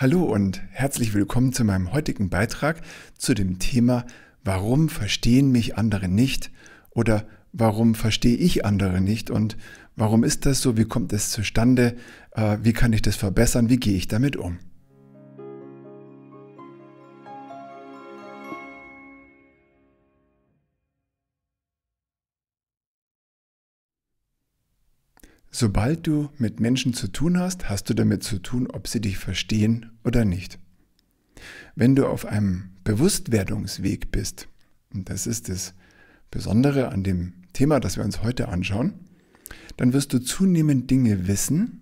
Hallo und herzlich willkommen zu meinem heutigen Beitrag zu dem Thema Warum verstehen mich andere nicht oder warum verstehe ich andere nicht und warum ist das so, wie kommt es zustande, äh, wie kann ich das verbessern, wie gehe ich damit um. Sobald du mit Menschen zu tun hast, hast du damit zu tun, ob sie dich verstehen oder nicht. Wenn du auf einem Bewusstwerdungsweg bist, und das ist das Besondere an dem Thema, das wir uns heute anschauen, dann wirst du zunehmend Dinge wissen,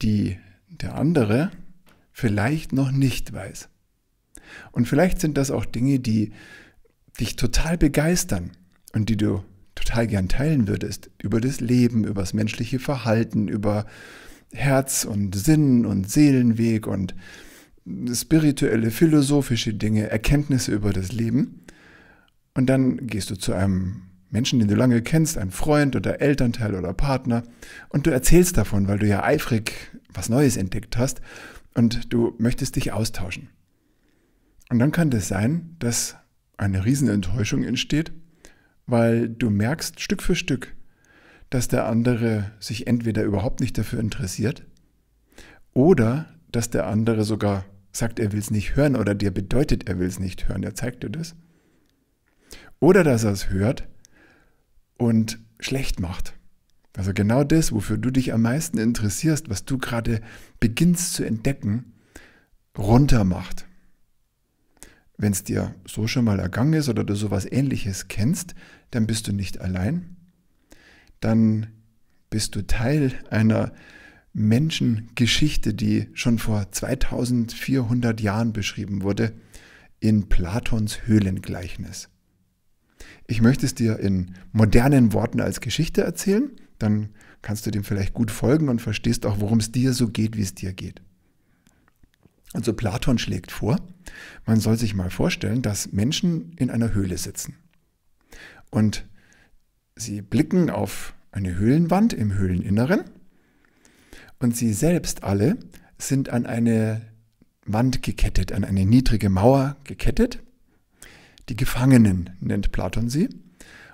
die der andere vielleicht noch nicht weiß. Und vielleicht sind das auch Dinge, die dich total begeistern und die du total gern teilen würdest, über das Leben, über das menschliche Verhalten, über Herz und Sinn und Seelenweg und spirituelle, philosophische Dinge, Erkenntnisse über das Leben. Und dann gehst du zu einem Menschen, den du lange kennst, ein Freund oder Elternteil oder Partner, und du erzählst davon, weil du ja eifrig was Neues entdeckt hast und du möchtest dich austauschen. Und dann kann es das sein, dass eine Riesenenttäuschung entsteht, weil du merkst Stück für Stück, dass der andere sich entweder überhaupt nicht dafür interessiert oder dass der andere sogar sagt, er will es nicht hören oder dir bedeutet, er will es nicht hören, er zeigt dir das. Oder dass er es hört und schlecht macht. Also genau das, wofür du dich am meisten interessierst, was du gerade beginnst zu entdecken, runtermacht. Wenn es dir so schon mal ergangen ist oder du sowas ähnliches kennst, dann bist du nicht allein, dann bist du Teil einer Menschengeschichte, die schon vor 2400 Jahren beschrieben wurde in Platons Höhlengleichnis. Ich möchte es dir in modernen Worten als Geschichte erzählen, dann kannst du dem vielleicht gut folgen und verstehst auch, worum es dir so geht, wie es dir geht. Also Platon schlägt vor, man soll sich mal vorstellen, dass Menschen in einer Höhle sitzen. Und sie blicken auf eine Höhlenwand im Höhleninneren und sie selbst alle sind an eine Wand gekettet, an eine niedrige Mauer gekettet. Die Gefangenen nennt Platon sie.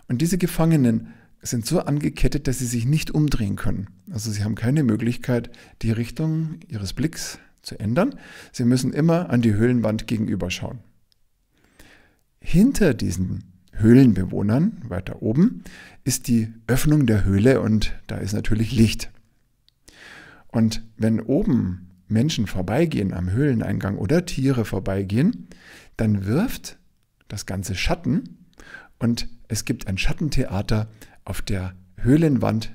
Und diese Gefangenen sind so angekettet, dass sie sich nicht umdrehen können. Also sie haben keine Möglichkeit, die Richtung ihres Blicks zu ändern. Sie müssen immer an die Höhlenwand gegenüber schauen. Hinter diesen Höhlenbewohnern weiter oben ist die Öffnung der Höhle und da ist natürlich Licht. Und wenn oben Menschen vorbeigehen am Höhleneingang oder Tiere vorbeigehen, dann wirft das ganze Schatten und es gibt ein Schattentheater auf der Höhlenwand,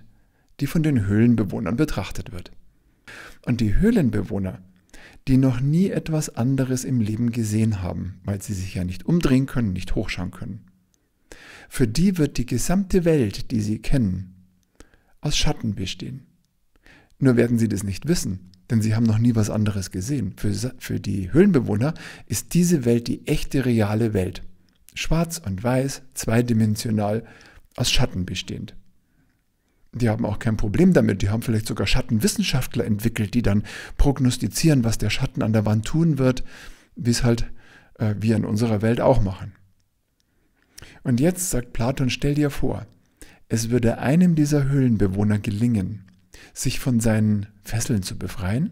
die von den Höhlenbewohnern betrachtet wird. Und die Höhlenbewohner, die noch nie etwas anderes im Leben gesehen haben, weil sie sich ja nicht umdrehen können, nicht hochschauen können, für die wird die gesamte Welt, die sie kennen, aus Schatten bestehen. Nur werden sie das nicht wissen, denn sie haben noch nie was anderes gesehen. Für, für die Höhlenbewohner ist diese Welt die echte, reale Welt. Schwarz und weiß, zweidimensional, aus Schatten bestehend. Die haben auch kein Problem damit. Die haben vielleicht sogar Schattenwissenschaftler entwickelt, die dann prognostizieren, was der Schatten an der Wand tun wird, wie es halt äh, wir in unserer Welt auch machen. Und jetzt sagt Platon, stell dir vor, es würde einem dieser Höhlenbewohner gelingen, sich von seinen Fesseln zu befreien,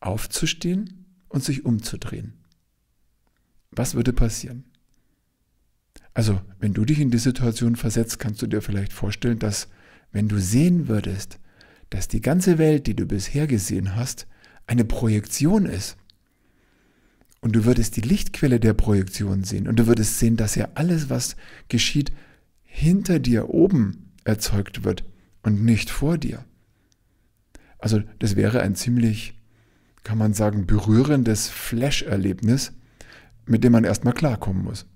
aufzustehen und sich umzudrehen. Was würde passieren? Also, wenn du dich in die Situation versetzt, kannst du dir vielleicht vorstellen, dass wenn du sehen würdest, dass die ganze Welt, die du bisher gesehen hast, eine Projektion ist und du würdest die Lichtquelle der Projektion sehen und du würdest sehen, dass ja alles, was geschieht, hinter dir oben erzeugt wird und nicht vor dir. Also das wäre ein ziemlich, kann man sagen, berührendes Flash-Erlebnis, mit dem man erstmal klarkommen muss.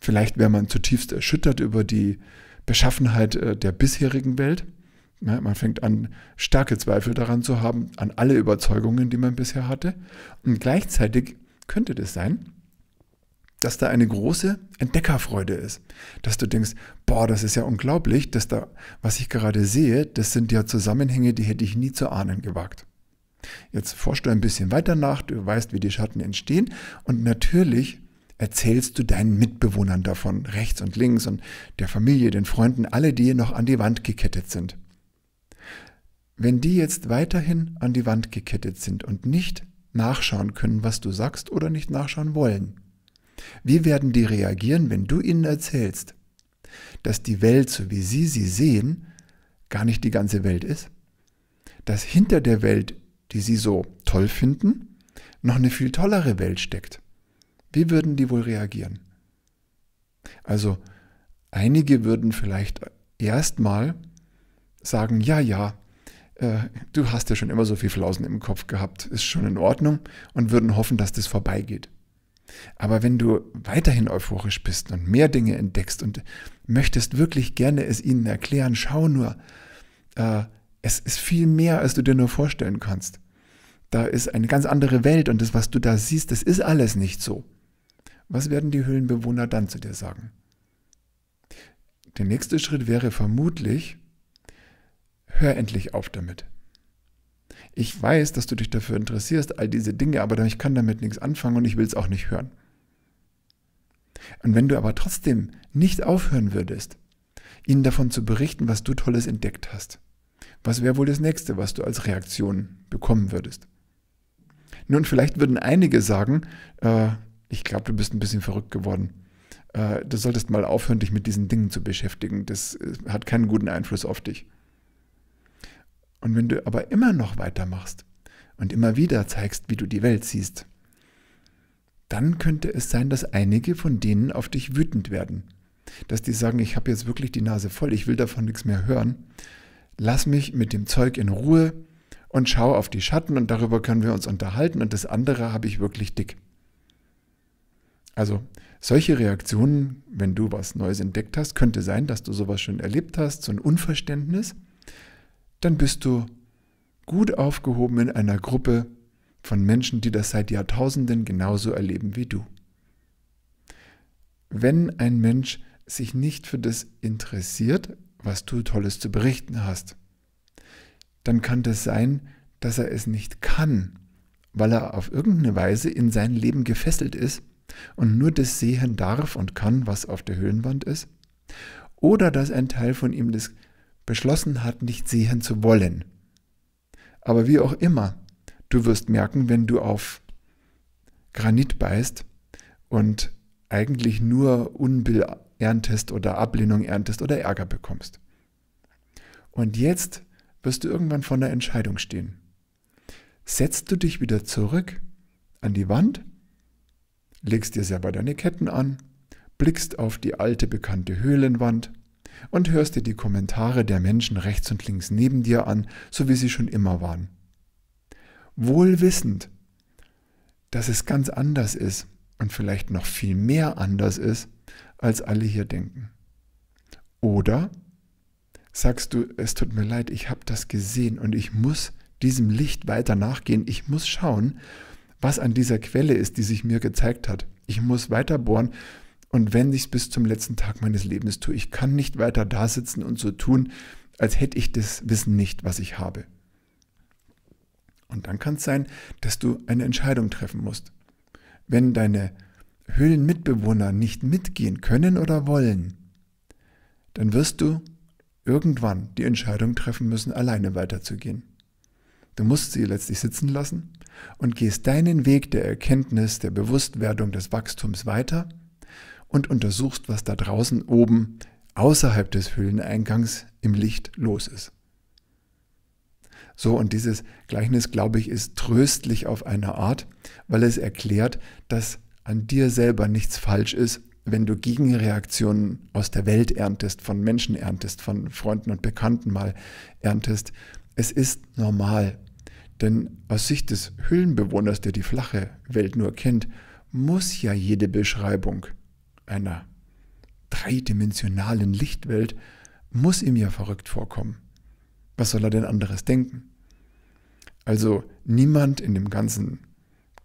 Vielleicht wäre man zutiefst erschüttert über die Beschaffenheit äh, der bisherigen Welt. Man fängt an, starke Zweifel daran zu haben, an alle Überzeugungen, die man bisher hatte. Und gleichzeitig könnte das sein, dass da eine große Entdeckerfreude ist. Dass du denkst, boah, das ist ja unglaublich, dass da, was ich gerade sehe, das sind ja Zusammenhänge, die hätte ich nie zu ahnen gewagt. Jetzt forschst du ein bisschen weiter nach, du weißt, wie die Schatten entstehen und natürlich erzählst du deinen Mitbewohnern davon, rechts und links und der Familie, den Freunden, alle, die noch an die Wand gekettet sind. Wenn die jetzt weiterhin an die Wand gekettet sind und nicht nachschauen können, was du sagst oder nicht nachschauen wollen. Wie werden die reagieren, wenn du ihnen erzählst, dass die Welt, so wie sie sie sehen, gar nicht die ganze Welt ist? Dass hinter der Welt, die sie so toll finden, noch eine viel tollere Welt steckt. Wie würden die wohl reagieren? Also, einige würden vielleicht erstmal sagen, ja, ja, äh, du hast ja schon immer so viel Flausen im Kopf gehabt, ist schon in Ordnung und würden hoffen, dass das vorbeigeht. Aber wenn du weiterhin euphorisch bist und mehr Dinge entdeckst und möchtest wirklich gerne es ihnen erklären, schau nur, äh, es ist viel mehr, als du dir nur vorstellen kannst. Da ist eine ganz andere Welt und das, was du da siehst, das ist alles nicht so. Was werden die Höhlenbewohner dann zu dir sagen? Der nächste Schritt wäre vermutlich, Hör endlich auf damit. Ich weiß, dass du dich dafür interessierst, all diese Dinge, aber ich kann damit nichts anfangen und ich will es auch nicht hören. Und wenn du aber trotzdem nicht aufhören würdest, ihnen davon zu berichten, was du Tolles entdeckt hast, was wäre wohl das nächste, was du als Reaktion bekommen würdest? Nun, vielleicht würden einige sagen, äh, ich glaube, du bist ein bisschen verrückt geworden. Äh, du solltest mal aufhören, dich mit diesen Dingen zu beschäftigen. Das äh, hat keinen guten Einfluss auf dich. Und wenn du aber immer noch weitermachst und immer wieder zeigst, wie du die Welt siehst, dann könnte es sein, dass einige von denen auf dich wütend werden. Dass die sagen, ich habe jetzt wirklich die Nase voll, ich will davon nichts mehr hören. Lass mich mit dem Zeug in Ruhe und schau auf die Schatten und darüber können wir uns unterhalten und das andere habe ich wirklich dick. Also solche Reaktionen, wenn du was Neues entdeckt hast, könnte sein, dass du sowas schon erlebt hast, so ein Unverständnis dann bist du gut aufgehoben in einer Gruppe von Menschen, die das seit Jahrtausenden genauso erleben wie du. Wenn ein Mensch sich nicht für das interessiert, was du Tolles zu berichten hast, dann kann das sein, dass er es nicht kann, weil er auf irgendeine Weise in sein Leben gefesselt ist und nur das sehen darf und kann, was auf der Höhlenwand ist, oder dass ein Teil von ihm das beschlossen hat, nicht sehen zu wollen. Aber wie auch immer, du wirst merken, wenn du auf Granit beißt und eigentlich nur Unbill erntest oder Ablehnung erntest oder Ärger bekommst. Und jetzt wirst du irgendwann vor der Entscheidung stehen. Setzt du dich wieder zurück an die Wand, legst dir selber deine Ketten an, blickst auf die alte bekannte Höhlenwand und hörst dir die Kommentare der Menschen rechts und links neben dir an, so wie sie schon immer waren. Wohl wissend, dass es ganz anders ist und vielleicht noch viel mehr anders ist, als alle hier denken. Oder sagst du, es tut mir leid, ich habe das gesehen und ich muss diesem Licht weiter nachgehen, ich muss schauen, was an dieser Quelle ist, die sich mir gezeigt hat. Ich muss weiter bohren und wenn sich's bis zum letzten Tag meines Lebens tue. Ich kann nicht weiter da sitzen und so tun, als hätte ich das Wissen nicht, was ich habe. Und dann kann es sein, dass du eine Entscheidung treffen musst. Wenn deine Höhlenmitbewohner nicht mitgehen können oder wollen, dann wirst du irgendwann die Entscheidung treffen müssen, alleine weiterzugehen. Du musst sie letztlich sitzen lassen und gehst deinen Weg der Erkenntnis, der Bewusstwerdung, des Wachstums weiter und untersuchst, was da draußen oben außerhalb des Höhleneingangs im Licht los ist. So, und dieses Gleichnis, glaube ich, ist tröstlich auf eine Art, weil es erklärt, dass an dir selber nichts falsch ist, wenn du Gegenreaktionen aus der Welt erntest, von Menschen erntest, von Freunden und Bekannten mal erntest. Es ist normal, denn aus Sicht des Höhlenbewohners, der die flache Welt nur kennt, muss ja jede Beschreibung einer dreidimensionalen Lichtwelt, muss ihm ja verrückt vorkommen. Was soll er denn anderes denken? Also niemand in dem ganzen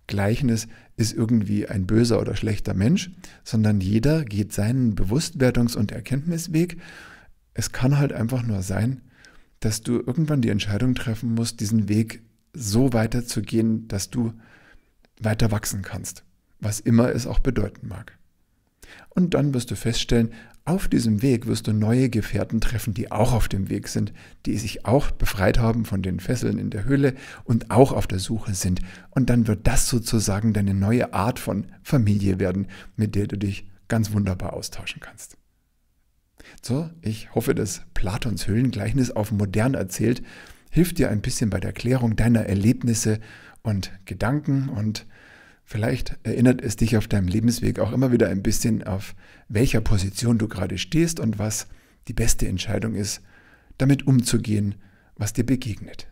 Gleichnis ist irgendwie ein böser oder schlechter Mensch, sondern jeder geht seinen Bewusstwertungs- und Erkenntnisweg. Es kann halt einfach nur sein, dass du irgendwann die Entscheidung treffen musst, diesen Weg so weiterzugehen, dass du weiter wachsen kannst, was immer es auch bedeuten mag. Und dann wirst du feststellen, auf diesem Weg wirst du neue Gefährten treffen, die auch auf dem Weg sind, die sich auch befreit haben von den Fesseln in der Höhle und auch auf der Suche sind. Und dann wird das sozusagen deine neue Art von Familie werden, mit der du dich ganz wunderbar austauschen kannst. So, ich hoffe, dass Platons Höhlengleichnis auf modern erzählt hilft dir ein bisschen bei der Klärung deiner Erlebnisse und Gedanken und Vielleicht erinnert es dich auf deinem Lebensweg auch immer wieder ein bisschen auf welcher Position du gerade stehst und was die beste Entscheidung ist, damit umzugehen, was dir begegnet.